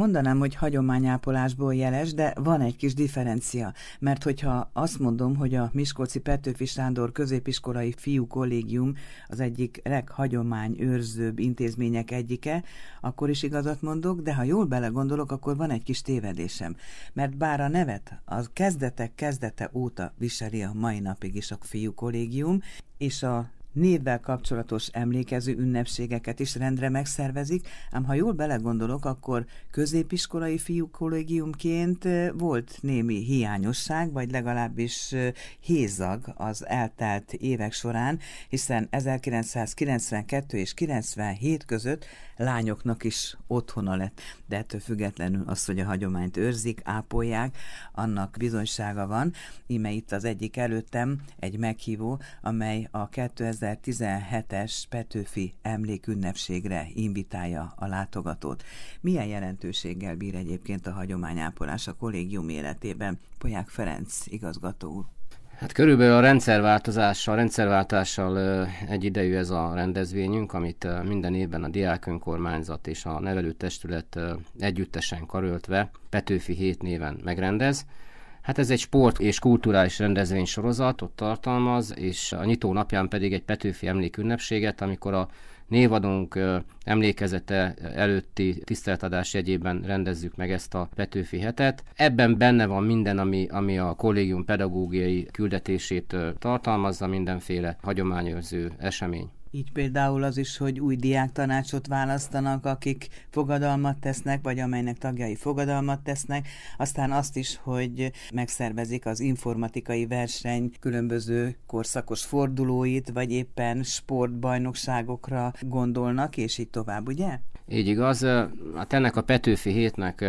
Mondanám, hogy hagyományápolásból jeles, de van egy kis differencia, mert hogyha azt mondom, hogy a Miskolci Petőfi Sándor középiskolai fiú kollégium az egyik leghagyományőrzőbb intézmények egyike, akkor is igazat mondok, de ha jól belegondolok, akkor van egy kis tévedésem, mert bár a nevet az kezdetek kezdete óta viseli a mai napig is a fiú kollégium, és a névvel kapcsolatos emlékező ünnepségeket is rendre megszervezik, ám ha jól belegondolok, akkor középiskolai fiú kollégiumként volt némi hiányosság, vagy legalábbis hézag az eltelt évek során, hiszen 1992 és 97 között lányoknak is otthona lett, de ettől függetlenül az, hogy a hagyományt őrzik, ápolják, annak bizonysága van. Íme itt az egyik előttem egy meghívó, amely a 2000 2017-es Petőfi emlékünnepségre invitálja a látogatót. Milyen jelentőséggel bír egyébként a hagyományápolás a kollégium életében? Polyák Ferenc igazgató úr. Hát körülbelül a rendszerváltozással, rendszerváltással egyidejű ez a rendezvényünk, amit minden évben a diák önkormányzat és a nevelőtestület együttesen karöltve Petőfi hét néven megrendez. Hát ez egy sport és kulturális rendezvény sorozatot tartalmaz, és a nyitó napján pedig egy Petőfi emlékünnepséget, amikor a névadónk emlékezete előtti tiszteletadás jegyében rendezzük meg ezt a Petőfi hetet. Ebben benne van minden, ami, ami a kollégium pedagógiai küldetését tartalmazza, mindenféle hagyományőrző esemény. Így például az is, hogy új diáktanácsot választanak, akik fogadalmat tesznek, vagy amelynek tagjai fogadalmat tesznek, aztán azt is, hogy megszervezik az informatikai verseny különböző korszakos fordulóit, vagy éppen sportbajnokságokra gondolnak, és így tovább, ugye? Így igaz. Hát ennek a Petőfi hétnek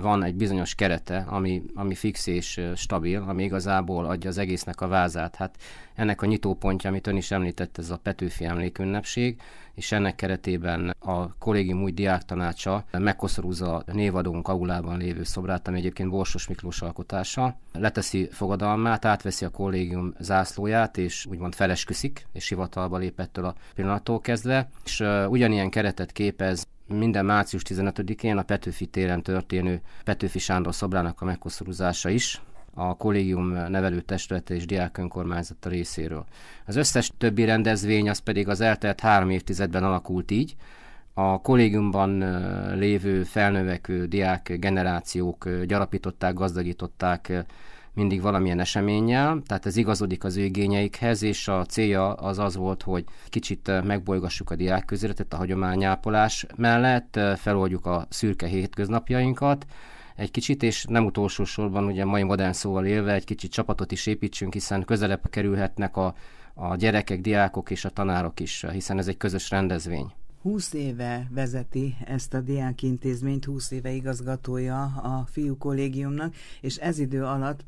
van egy bizonyos kerete, ami, ami fix és stabil, ami igazából adja az egésznek a vázát. Hát ennek a nyitópontja, amit ön is említett, ez a Petőfi emlékünnepség és ennek keretében a kollégium új tanácsa megkoszorúzza a névadónk aulában lévő szobrát, ami egyébként Borsos Miklós alkotása, leteszi fogadalmát, átveszi a kollégium zászlóját, és úgymond felesküszik, és hivatalba lépettől a pillanattól kezdve, és ugyanilyen keretet képez minden március 15-én a Petőfi téren történő Petőfi Sándor szobrának a megkoszorúzása is, a kollégium nevelőtestülete és diák önkormányzata részéről. Az összes többi rendezvény az pedig az eltelt három évtizedben alakult így, a kollégiumban lévő felnövekvő diák generációk gyarapították, gazdagították mindig valamilyen eseménnyel, tehát ez igazodik az ő igényeikhez, és a célja az az volt, hogy kicsit megbolygassuk a diák közéletet a hagyományápolás mellett, feloldjuk a szürke hétköznapjainkat, egy kicsit, és nem utolsó sorban ugye mai modern szóval élve egy kicsit csapatot is építsünk, hiszen közelebb kerülhetnek a, a gyerekek, diákok és a tanárok is, hiszen ez egy közös rendezvény. 20 éve vezeti ezt a diákintézményt, 20 éve igazgatója a fiú kollégiumnak, és ez idő alatt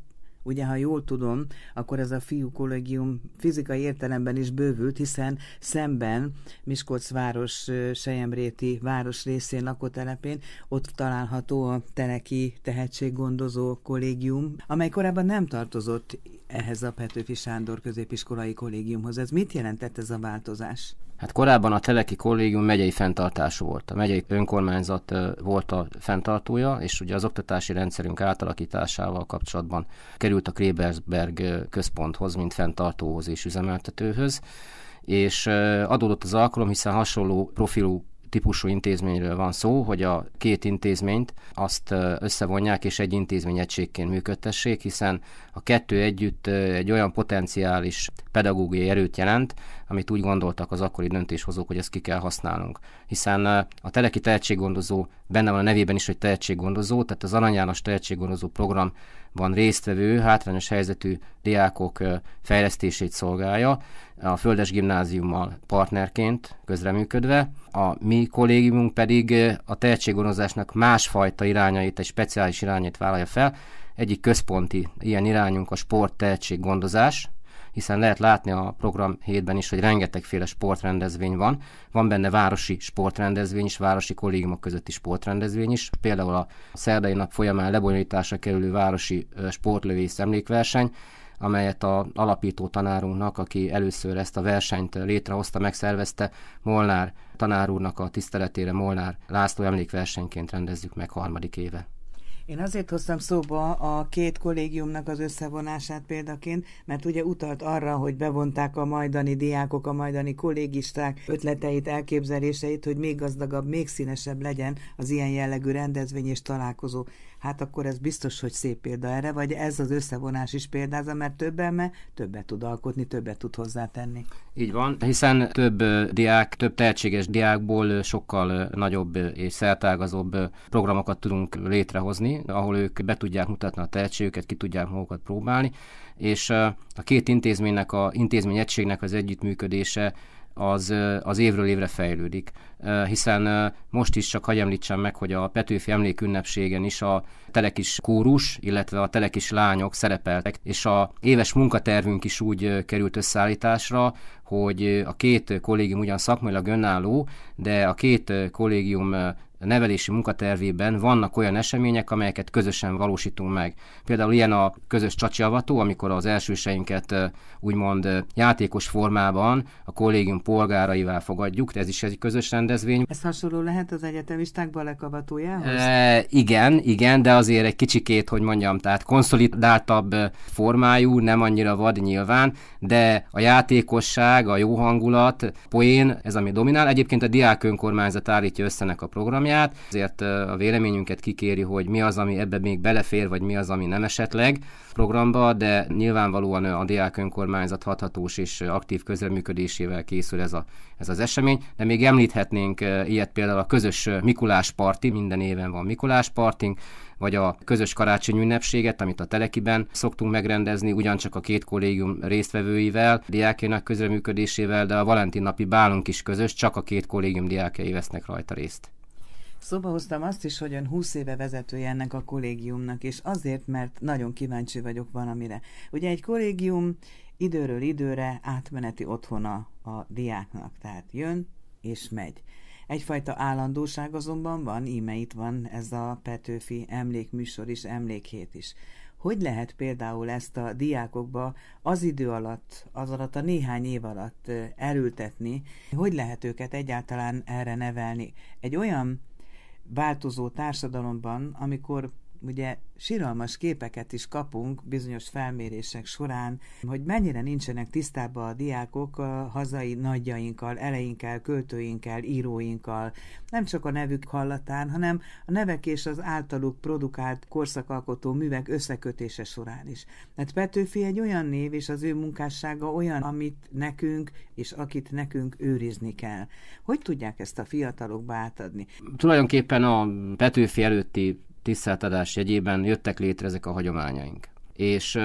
Ugye, ha jól tudom, akkor ez a fiú kollégium fizikai értelemben is bővült, hiszen szemben Miskolc város Sejemréti város részén lakótelepén ott található a Teleki Tehetséggondozó Kollégium, amely korábban nem tartozott ehhez a Petőfi Sándor középiskolai kollégiumhoz. Ez mit jelentett ez a változás? Hát korábban a Teleki Kollégium megyei fenntartása volt. A megyei önkormányzat volt a fenntartója, és ugye az oktatási rendszerünk átalakításával kapcsolatban került a Krebersberg központhoz, mint fenntartóhoz és üzemeltetőhöz és adódott az alkalom, hiszen hasonló profilú típusú intézményről van szó, hogy a két intézményt azt összevonják és egy intézmény egységként működtessék, hiszen a kettő együtt egy olyan potenciális pedagógiai erőt jelent, amit úgy gondoltak az akkori döntéshozók, hogy ezt ki kell használnunk. Hiszen a Teleki Tehetséggondozó benne van a nevében is, hogy tehetséggondozó, tehát az Arany János Tehetséggondozó program van résztvevő, hátrányos helyzetű diákok fejlesztését szolgálja, a Földes Gimnáziummal partnerként közreműködve. A mi kollégiumunk pedig a tehetséggondozásnak másfajta irányait, egy speciális irányait vállalja fel. Egyik központi ilyen irányunk a sport tehetséggondozás, hiszen lehet látni a program hétben is, hogy rengetegféle sportrendezvény van. Van benne városi sportrendezvény is, városi kollégiumok közötti sportrendezvény is. Például a szerdai nap folyamán lebonyolításra kerülő városi sportlövész emlékverseny, amelyet a alapító tanárunknak, aki először ezt a versenyt létrehozta, megszervezte, Molnár tanár úrnak a tiszteletére Molnár László emlékversenyként rendezzük meg harmadik éve. Én azért hoztam szóba a két kollégiumnak az összevonását példaként, mert ugye utalt arra, hogy bevonták a majdani diákok, a majdani kollégisták ötleteit, elképzeléseit, hogy még gazdagabb, még színesebb legyen az ilyen jellegű rendezvény és találkozó. Hát akkor ez biztos, hogy szép példa erre, vagy ez az összevonás is példáza, mert több eme többet tud alkotni, többet tud hozzátenni. Így van, hiszen több diák, több tehetséges diákból sokkal nagyobb és szertágazóbb programokat tudunk létrehozni, ahol ők be tudják mutatni a tehetségüket, ki tudják magukat próbálni, és a két intézménynek, a intézmény egységnek az együttműködése az, az évről évre fejlődik. Hiszen most is csak hagyj említsem meg, hogy a Petőfi emlékünnepségen is a telekis kórus, illetve a telekis lányok szerepeltek, és a éves munkatervünk is úgy került összeállításra, hogy a két kollégium ugyan szakmailag önálló, de a két kollégium nevelési munkatervében vannak olyan események, amelyeket közösen valósítunk meg. Például ilyen a közös csacsiavató, amikor az elsőseinket úgymond játékos formában a kollégium polgáraival fogadjuk, ez is egy közös rendezvény. Ez hasonló lehet az egyetemisták balekavatójához? E, igen, igen, de azért egy kicsikét, hogy mondjam, tehát konszolidáltabb formájú, nem annyira vad nyilván, de a játékosság, a jó hangulat, poén, ez ami dominál. Egyébként a diák diák önkormányzat állítja összenek a programját, ezért a véleményünket kikéri, hogy mi az, ami ebbe még belefér, vagy mi az, ami nem esetleg programba, de nyilvánvalóan a diák önkormányzat hathatós és aktív közreműködésével készül ez, a, ez az esemény, de még említhetnénk ilyet például a közös Mikulás parti, minden éven van Mikulás partink, vagy a közös karácsony ünnepséget, amit a Telekiben szoktunk megrendezni, ugyancsak a két kollégium résztvevőivel, diákjainak közreműködésével, de a Valentin napi bálunk is közös, csak a két kollégium diákjai vesznek rajta részt. Szóba hoztam azt is, hogy ön 20 éve vezetője ennek a kollégiumnak, és azért, mert nagyon kíváncsi vagyok valamire. Ugye egy kollégium időről időre átmeneti otthona a diáknak, tehát jön és megy. Egyfajta állandóság azonban van, íme itt van ez a Petőfi emlékműsor is, emlékhét is. Hogy lehet például ezt a diákokba az idő alatt, az alatt a néhány év alatt elültetni, hogy lehet őket egyáltalán erre nevelni? Egy olyan változó társadalomban, amikor ugye síralmas képeket is kapunk bizonyos felmérések során, hogy mennyire nincsenek tisztában a diákok a hazai nagyjainkkal, eleinkkel, költőinkkel, íróinkkal, nem csak a nevük hallatán, hanem a nevek és az általuk produkált korszakalkotó művek összekötése során is. Mert hát Petőfi egy olyan név, és az ő munkássága olyan, amit nekünk, és akit nekünk őrizni kell. Hogy tudják ezt a fiatalokba átadni? Tulajdonképpen a Petőfi előtti tiszteltadás jegyében jöttek létre ezek a hagyományaink. És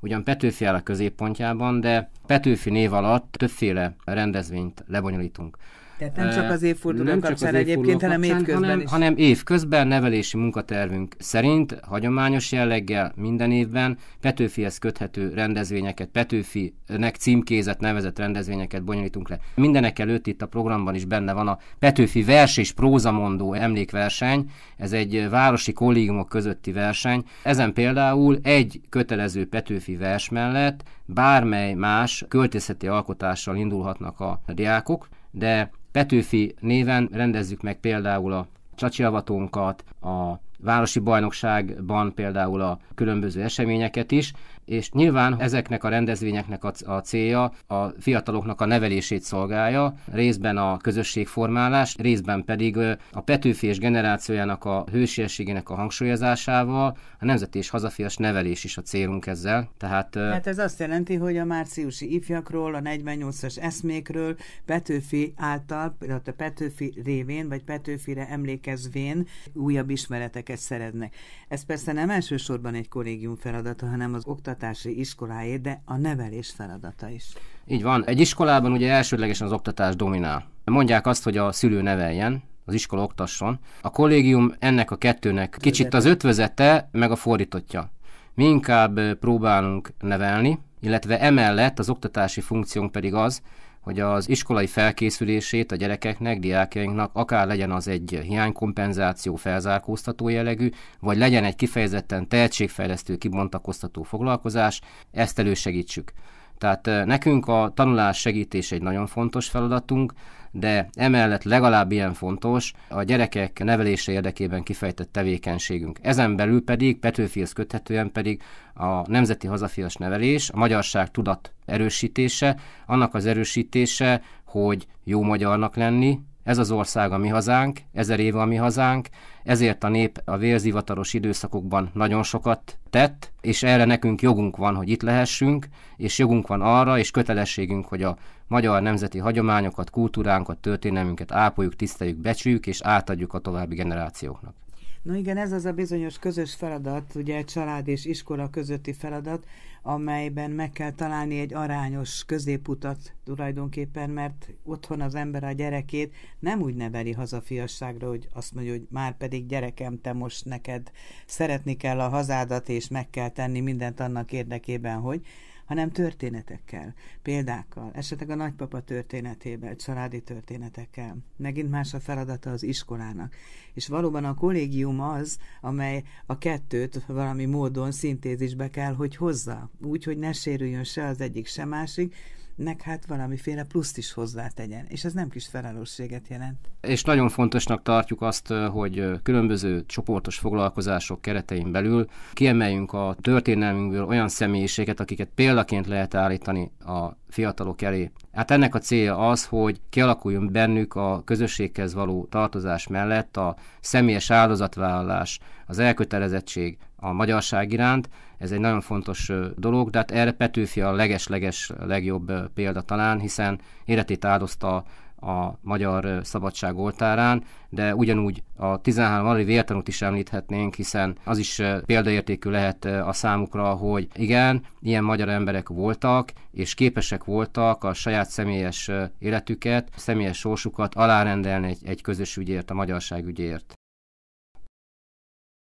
ugyan Petőfi áll a középpontjában, de Petőfi név alatt többféle rendezvényt lebonyolítunk. Tehát nem csak az évforduló nem kapcsán csak az egyébként, kapcsán, hanem évközben hanem, is. Hanem évközben nevelési munkatervünk szerint, hagyományos jelleggel minden évben Petőfihez köthető rendezvényeket, Petőfinek címkézett nevezett rendezvényeket bonyolítunk le. Mindenek előtt itt a programban is benne van a Petőfi vers és prózamondó emlékverseny. Ez egy városi kollégiumok közötti verseny. Ezen például egy kötelező Petőfi vers mellett bármely más költészeti alkotással indulhatnak a diákok, de Petőfi néven rendezzük meg például a csacsiavatónkat, a városi bajnokságban például a különböző eseményeket is, és nyilván ezeknek a rendezvényeknek a, a célja a fiataloknak a nevelését szolgálja, részben a közösségformálás, részben pedig a petőfés generációjának a hősiességének a hangsúlyozásával a nemzeti és hazafias nevelés is a célunk ezzel. Tehát, hát ez azt jelenti, hogy a márciusi ifjakról, a 48-as eszmékről Petőfi által, illetve Petőfi révén, vagy Petőfire emlékezvén újabb ismereteket szereznek. Ez persze nem elsősorban egy kollégium feladata, hanem az oktatás oktatási iskoláé, de a nevelés feladata is. Így van. Egy iskolában ugye elsődlegesen az oktatás dominál. Mondják azt, hogy a szülő neveljen, az iskola oktasson. A kollégium ennek a kettőnek kicsit az ötvözete, meg a fordítottja. Mi inkább próbálunk nevelni, illetve emellett az oktatási funkciónk pedig az, hogy az iskolai felkészülését a gyerekeknek, diákjainknak akár legyen az egy hiánykompenzáció felzárkóztató jellegű, vagy legyen egy kifejezetten tehetségfejlesztő, kibontakoztató foglalkozás, ezt elősegítsük. Tehát eh, nekünk a tanulás segítés egy nagyon fontos feladatunk, de emellett legalább ilyen fontos a gyerekek nevelése érdekében kifejtett tevékenységünk. Ezen belül pedig, Petőfihez köthetően pedig a nemzeti hazafias nevelés, a magyarság tudat erősítése, annak az erősítése, hogy jó magyarnak lenni, ez az ország a mi hazánk, ezer éve a mi hazánk, ezért a nép a vérzivataros időszakokban nagyon sokat tett, és erre nekünk jogunk van, hogy itt lehessünk, és jogunk van arra, és kötelességünk, hogy a magyar nemzeti hagyományokat, kultúránkat, történelmünket ápoljuk, tiszteljük, becsüljük és átadjuk a további generációknak. No igen, ez az a bizonyos közös feladat, ugye család és iskola közötti feladat, amelyben meg kell találni egy arányos középutat tulajdonképpen, mert otthon az ember a gyerekét nem úgy neveli hazafiasságra, hogy azt mondja, hogy már pedig gyerekem, te most neked szeretni kell a hazádat, és meg kell tenni mindent annak érdekében, hogy, hanem történetekkel, példákkal, esetleg a nagypapa történetével, családi történetekkel. Megint más a feladata az iskolának. És valóban a kollégium az, amely a kettőt valami módon szintézisbe kell, hogy hozza, úgy, hogy ne sérüljön se az egyik, se másik, nek hát valamiféle pluszt is hozzátegyen, és ez nem kis felelősséget jelent. És nagyon fontosnak tartjuk azt, hogy különböző csoportos foglalkozások keretein belül kiemeljünk a történelmünkből olyan személyiséget, akiket példaként lehet állítani a fiatalok elé. Hát ennek a célja az, hogy kialakuljon bennük a közösséghez való tartozás mellett a személyes áldozatvállalás, az elkötelezettség a magyarság iránt, ez egy nagyon fontos dolog, de hát erre Petőfi a leges-leges legjobb példa talán, hiszen életét áldozta a magyar szabadság oltárán, de ugyanúgy a 13 alai vértanút is említhetnénk, hiszen az is példaértékű lehet a számukra, hogy igen, ilyen magyar emberek voltak, és képesek voltak a saját személyes életüket, személyes sorsukat alárendelni egy, egy közös ügyért, a magyarság ügyért.